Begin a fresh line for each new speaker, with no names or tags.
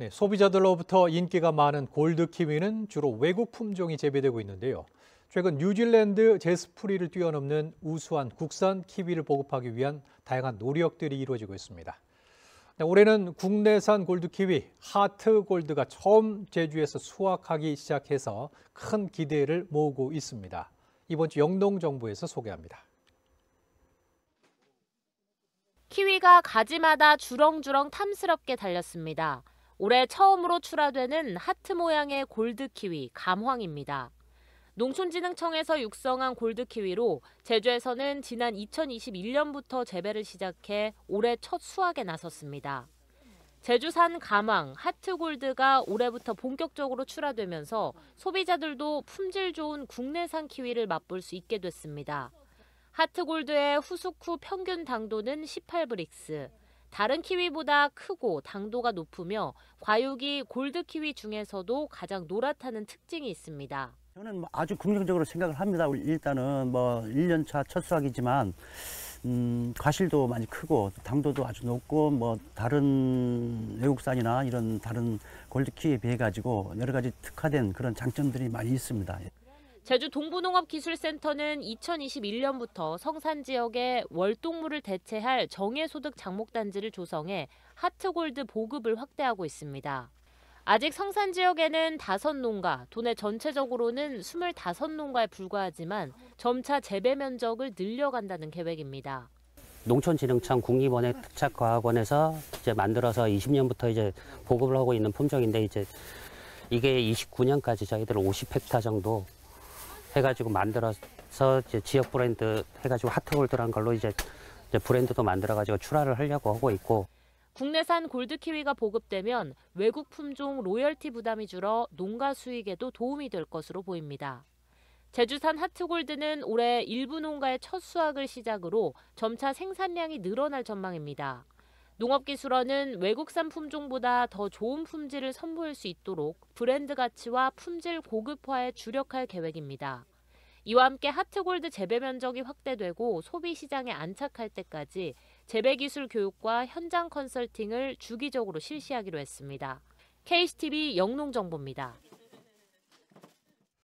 네, 소비자들로부터 인기가 많은 골드 키위는 주로 외국 품종이 재배되고 있는데요. 최근 뉴질랜드 제스프리를 뛰어넘는 우수한 국산 키위를 보급하기 위한 다양한 노력들이 이루어지고 있습니다. 네, 올해는 국내산 골드 키위 하트 골드가 처음 제주에서 수확하기 시작해서 큰 기대를 모으고 있습니다. 이번 주영동정부에서 소개합니다.
키위가 가지마다 주렁주렁 탐스럽게 달렸습니다. 올해 처음으로 출하되는 하트 모양의 골드키위 감황입니다. 농촌진흥청에서 육성한 골드키위로 제주에서는 지난 2021년부터 재배를 시작해 올해 첫 수확에 나섰습니다. 제주산 가망, 하트골드가 올해부터 본격적으로 출하되면서 소비자들도 품질 좋은 국내산 키위를 맛볼 수 있게 됐습니다. 하트골드의 후숙 후 평균 당도는 18브릭스, 다른 키위보다 크고 당도가 높으며 과육이 골드 키위 중에서도 가장 노랗다는 특징이 있습니다.
저는 뭐 아주 긍정적으로 생각을 합니다. 일단은 뭐 1년차 첫 수확이지만 음, 과실도 많이 크고 당도도 아주 높고 뭐 다른 외국산이나 이런 다른 골드키에 비해 가지고 여러 가지 특화된 그런 장점들이 많이 있습니다.
제주 동부농업기술센터는 2021년부터 성산 지역에 월동물을 대체할 정해소득 장목단지를 조성해 하트골드 보급을 확대하고 있습니다. 아직 성산 지역에는 다섯 농가, 도내 전체적으로는 25농가에 불과하지만 점차 재배 면적을 늘려간다는 계획입니다.
농촌진흥청 국립원의 특착과학원에서 이제 만들어서 20년부터 이제 보급을 하고 있는 품종인데 이제 이게 29년까지 저희들 50헥타 정도 해가지고 만들어서 지역 브랜드 해가지고 하트골드란 걸로 이제, 이제 브랜드도 만들어가지고 출하를 하려고 하고 있고.
국내산 골드키위가 보급되면 외국 품종 로열티 부담이 줄어 농가 수익에도 도움이 될 것으로 보입니다. 제주산 하트골드는 올해 일부 농가의 첫 수확을 시작으로 점차 생산량이 늘어날 전망입니다. 농업기술원은 외국산 품종보다 더 좋은 품질을 선보일 수 있도록 브랜드 가치와 품질 고급화에 주력할 계획입니다. 이와 함께 하트골드 재배 면적이 확대되고 소비 시장에 안착할 때까지 재배 기술 교육과 현장 컨설팅을 주기적으로 실시하기로 했습니다. KCTV 영농정보입니다.